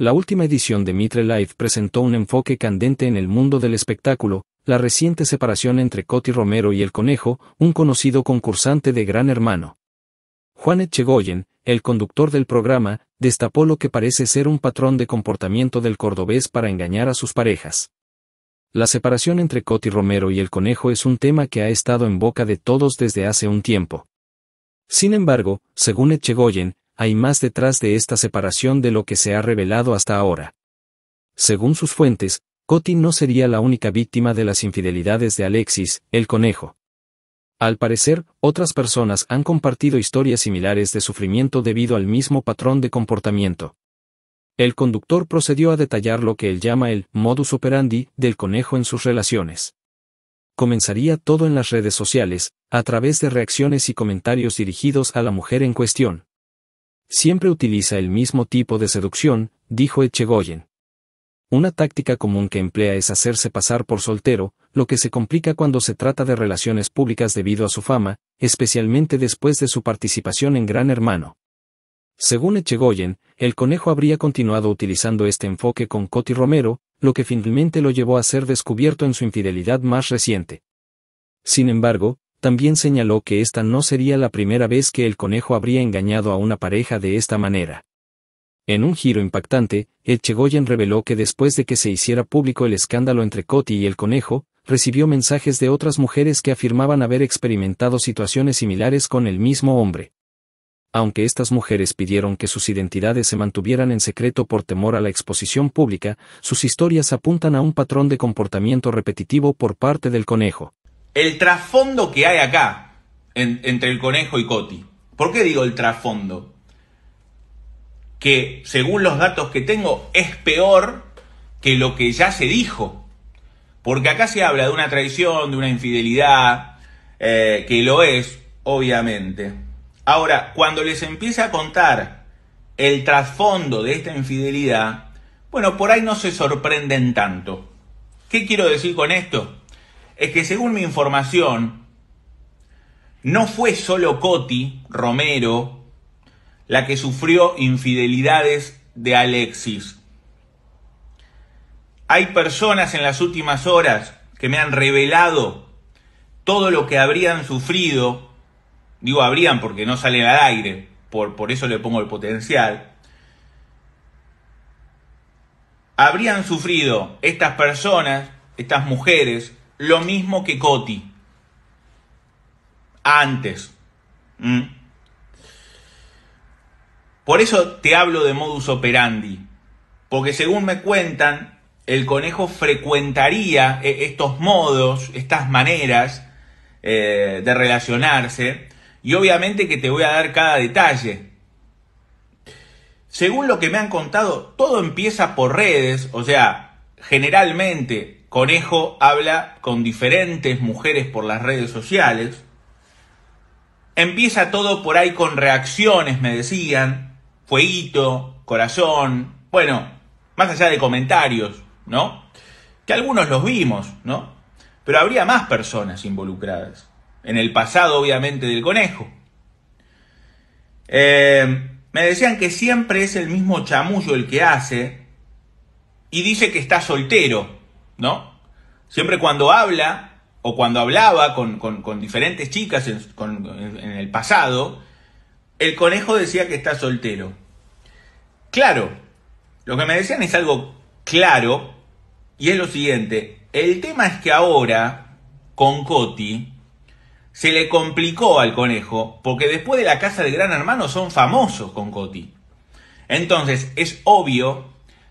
La última edición de Mitre Live presentó un enfoque candente en el mundo del espectáculo, la reciente separación entre Coti Romero y El Conejo, un conocido concursante de Gran Hermano. Juan Etchegoyen, el conductor del programa, destapó lo que parece ser un patrón de comportamiento del cordobés para engañar a sus parejas. La separación entre Coti Romero y El Conejo es un tema que ha estado en boca de todos desde hace un tiempo. Sin embargo, según Etchegoyen, hay más detrás de esta separación de lo que se ha revelado hasta ahora. Según sus fuentes, Coti no sería la única víctima de las infidelidades de Alexis, el conejo. Al parecer, otras personas han compartido historias similares de sufrimiento debido al mismo patrón de comportamiento. El conductor procedió a detallar lo que él llama el modus operandi del conejo en sus relaciones. Comenzaría todo en las redes sociales, a través de reacciones y comentarios dirigidos a la mujer en cuestión. Siempre utiliza el mismo tipo de seducción, dijo Echegoyen. Una táctica común que emplea es hacerse pasar por soltero, lo que se complica cuando se trata de relaciones públicas debido a su fama, especialmente después de su participación en Gran Hermano. Según Echegoyen, el conejo habría continuado utilizando este enfoque con Coti Romero, lo que finalmente lo llevó a ser descubierto en su infidelidad más reciente. Sin embargo, también señaló que esta no sería la primera vez que el conejo habría engañado a una pareja de esta manera. En un giro impactante, Chegoyen reveló que después de que se hiciera público el escándalo entre Coti y el conejo, recibió mensajes de otras mujeres que afirmaban haber experimentado situaciones similares con el mismo hombre. Aunque estas mujeres pidieron que sus identidades se mantuvieran en secreto por temor a la exposición pública, sus historias apuntan a un patrón de comportamiento repetitivo por parte del conejo el trasfondo que hay acá entre el conejo y Coti. ¿Por qué digo el trasfondo? Que según los datos que tengo es peor que lo que ya se dijo. Porque acá se habla de una traición, de una infidelidad, eh, que lo es, obviamente. Ahora, cuando les empiece a contar el trasfondo de esta infidelidad, bueno, por ahí no se sorprenden tanto. ¿Qué quiero decir con esto? es que según mi información, no fue solo Coti Romero la que sufrió infidelidades de Alexis. Hay personas en las últimas horas que me han revelado todo lo que habrían sufrido, digo habrían porque no salen al aire, por, por eso le pongo el potencial, habrían sufrido estas personas, estas mujeres, lo mismo que Coti. Antes. ¿Mm? Por eso te hablo de modus operandi. Porque según me cuentan, el conejo frecuentaría eh, estos modos, estas maneras eh, de relacionarse. Y obviamente que te voy a dar cada detalle. Según lo que me han contado, todo empieza por redes. O sea, generalmente Conejo habla con diferentes mujeres por las redes sociales. Empieza todo por ahí con reacciones, me decían, fueguito, corazón, bueno, más allá de comentarios, ¿no? Que algunos los vimos, ¿no? Pero habría más personas involucradas. En el pasado, obviamente, del conejo. Eh, me decían que siempre es el mismo chamullo el que hace y dice que está soltero. ¿no? Siempre cuando habla o cuando hablaba con, diferentes chicas en, el pasado, el conejo decía que está soltero. Claro, lo que me decían es algo claro y es lo siguiente, el tema es que ahora con Coti se le complicó al conejo porque después de la casa de Gran Hermano son famosos con Coti. Entonces es obvio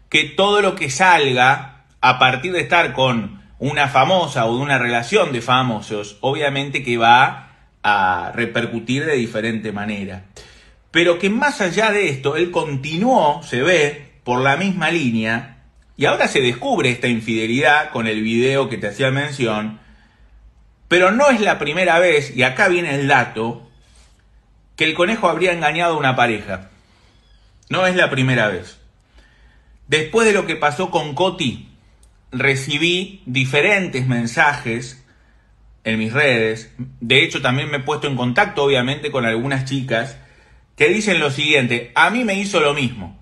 que todo lo que salga a partir de estar con una famosa o de una relación de famosos, obviamente que va a repercutir de diferente manera. Pero que más allá de esto, él continuó, se ve, por la misma línea, y ahora se descubre esta infidelidad con el video que te hacía mención, pero no es la primera vez, y acá viene el dato, que el conejo habría engañado a una pareja. No es la primera vez. Después de lo que pasó con Coti, recibí diferentes mensajes en mis redes. De hecho, también me he puesto en contacto, obviamente, con algunas chicas que dicen lo siguiente, a mí me hizo lo mismo.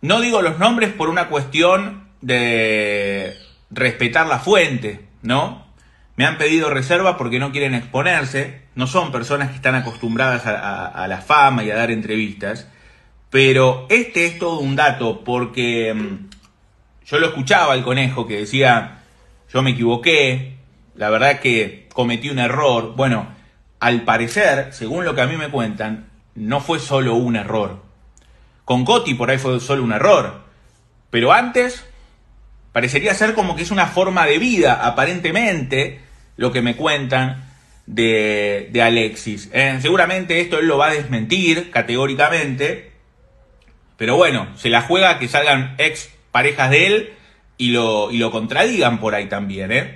No digo los nombres por una cuestión de respetar la fuente, ¿no? Me han pedido reserva porque no quieren exponerse, no son personas que están acostumbradas a, la fama y a dar entrevistas, pero este es todo un dato porque mm, yo lo escuchaba al conejo que decía, yo me equivoqué, la verdad que cometí un error. Bueno, al parecer, según lo que a mí me cuentan, no fue solo un error. Con Coti por ahí fue solo un error. Pero antes, parecería ser como que es una forma de vida, aparentemente, lo que me cuentan de, Alexis. ¿eh? seguramente esto él lo va a desmentir categóricamente. Pero bueno, se la juega que salgan ex parejas de él y lo, y lo contradigan por ahí también, ¿eh?